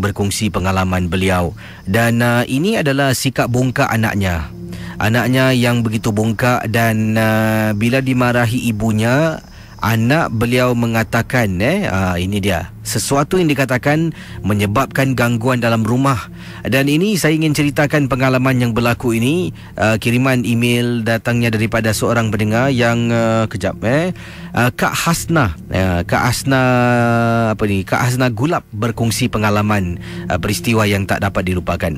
berkongsi pengalaman beliau dan uh, ini adalah sikap bongkak anaknya anaknya yang begitu bongkak dan uh, bila dimarahi ibunya anak beliau mengatakan eh uh, ini dia sesuatu yang dikatakan menyebabkan gangguan dalam rumah dan ini saya ingin ceritakan pengalaman yang berlaku ini uh, kiriman email datangnya daripada seorang pendengar yang uh, kejap eh uh, Kak Hasna uh, Kak Hasna apa ni Kak Hasna gulap berkongsi pengalaman uh, peristiwa yang tak dapat dilupakan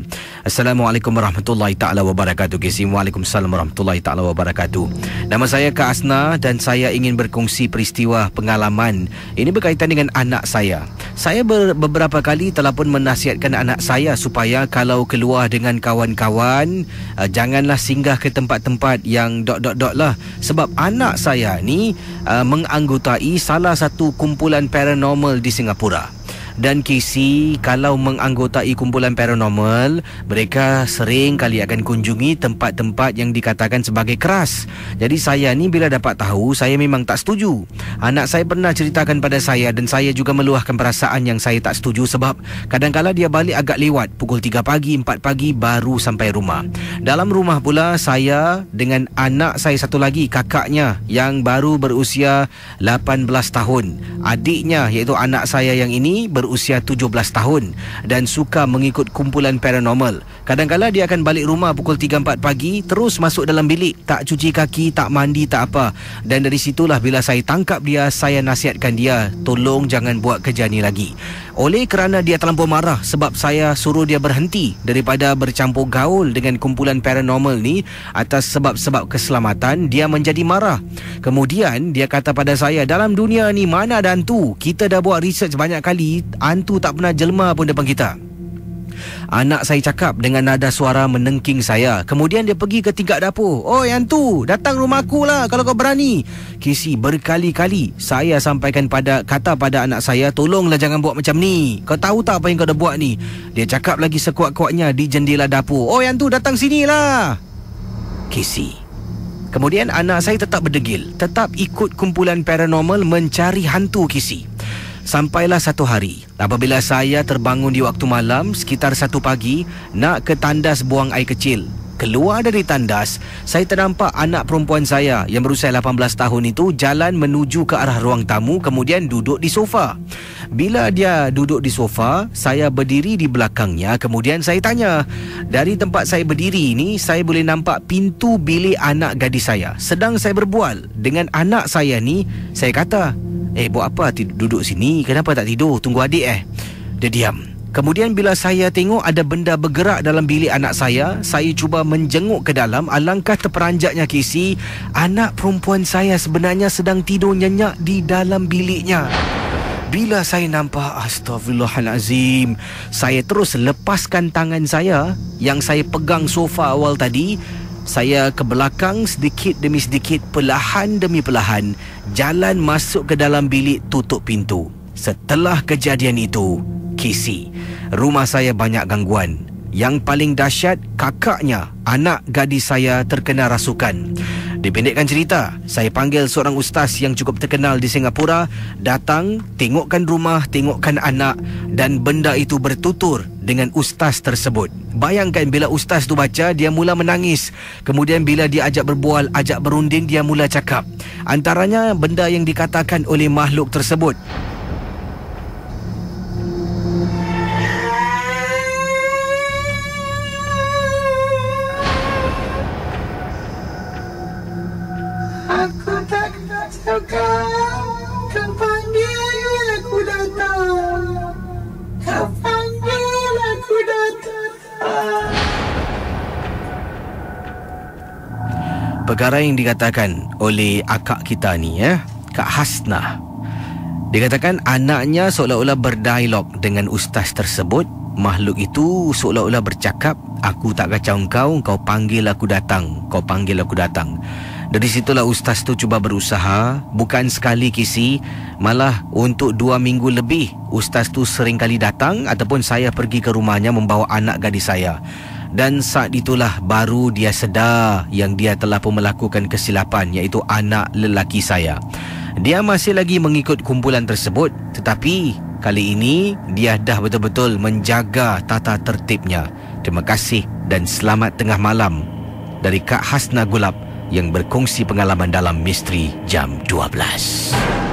Assalamualaikum warahmatullahi taala wabarakatuh Assalamualaikum warahmatullahi taala wabarakatuh Nama saya Kak Hasna dan saya ingin berkongsi peristiwa pengalaman ini berkaitan dengan anak saya saya ber- beberapa kali telah pun menasihatkan anak saya supaya kalau keluar dengan kawan-kawan uh, janganlah singgah ke tempat-tempat yang dot dot dot lah sebab anak saya ni uh, menganggotai salah satu kumpulan paranormal di Singapura dan KC kalau menganggotai kumpulan paranormal, mereka sering kali akan kunjungi tempat-tempat yang dikatakan sebagai keras. Jadi saya ni bila dapat tahu, saya memang tak setuju. Anak saya pernah ceritakan pada saya dan saya juga meluahkan perasaan yang saya tak setuju sebab kadang-kadang dia balik agak lewat, pukul 3 pagi, 4 pagi baru sampai rumah. Dalam rumah pula saya dengan anak saya satu lagi, kakaknya yang baru berusia 18 tahun. Adiknya iaitu anak saya yang ini ber berusia 17 tahun dan suka mengikut kumpulan paranormal. Kadangkala dia akan balik rumah pukul 3-4 pagi, terus masuk dalam bilik, tak cuci kaki, tak mandi, tak apa. Dan dari situlah bila saya tangkap dia, saya nasihatkan dia, tolong jangan buat kerja ni lagi. Oleh kerana dia terlalu marah sebab saya suruh dia berhenti daripada bercampur gaul dengan kumpulan paranormal ni atas sebab-sebab keselamatan, dia menjadi marah. Kemudian dia kata pada saya, dalam dunia ni mana ada hantu? Kita dah buat research banyak kali, hantu tak pernah jelma pun depan kita. Anak saya cakap dengan nada suara menengking saya. Kemudian dia pergi ke tingkat dapur. Oh yang tu, datang rumah aku lah kalau kau berani. Kisi berkali-kali saya sampaikan pada kata pada anak saya, tolonglah jangan buat macam ni. Kau tahu tak apa yang kau dah buat ni? Dia cakap lagi sekuat-kuatnya di jendela dapur. Oh yang tu, datang lah. Kisi. Kemudian anak saya tetap berdegil, tetap ikut kumpulan paranormal mencari hantu Kisi. Sampailah satu hari, apabila saya terbangun di waktu malam sekitar satu pagi nak ke tandas buang air kecil. Keluar dari tandas, saya ternampak anak perempuan saya yang berusia 18 tahun itu jalan menuju ke arah ruang tamu kemudian duduk di sofa. Bila dia duduk di sofa, saya berdiri di belakangnya kemudian saya tanya, "Dari tempat saya berdiri ini, saya boleh nampak pintu bilik anak gadis saya. Sedang saya berbual dengan anak saya ni, saya kata, Eh buat apa duduk sini Kenapa tak tidur Tunggu adik eh Dia diam Kemudian bila saya tengok ada benda bergerak dalam bilik anak saya, saya cuba menjenguk ke dalam. Alangkah terperanjatnya Kisi, anak perempuan saya sebenarnya sedang tidur nyenyak di dalam biliknya. Bila saya nampak Astaghfirullahalazim Saya terus lepaskan tangan saya Yang saya pegang sofa awal tadi saya ke belakang sedikit demi sedikit perlahan demi perlahan jalan masuk ke dalam bilik tutup pintu. Setelah kejadian itu, Kisi, rumah saya banyak gangguan. Yang paling dahsyat, kakaknya, anak gadis saya terkena rasukan. Dipendekkan cerita, saya panggil seorang ustaz yang cukup terkenal di Singapura datang tengokkan rumah, tengokkan anak dan benda itu bertutur dengan ustaz tersebut. Bayangkan bila ustaz tu baca, dia mula menangis. Kemudian bila dia ajak berbual, ajak berunding, dia mula cakap. Antaranya benda yang dikatakan oleh makhluk tersebut. perkara yang dikatakan oleh akak kita ni ya, eh? Kak Hasna. Dikatakan anaknya seolah-olah berdialog dengan ustaz tersebut. Makhluk itu seolah-olah bercakap, aku tak kacau kau, kau panggil aku datang, kau panggil aku datang. Dari situlah ustaz tu cuba berusaha, bukan sekali kisi, malah untuk dua minggu lebih ustaz tu sering kali datang ataupun saya pergi ke rumahnya membawa anak gadis saya dan saat itulah baru dia sedar yang dia telah pun melakukan kesilapan iaitu anak lelaki saya. Dia masih lagi mengikut kumpulan tersebut tetapi kali ini dia dah betul-betul menjaga tata tertibnya. Terima kasih dan selamat tengah malam dari Kak Hasna Gulab yang berkongsi pengalaman dalam misteri jam 12.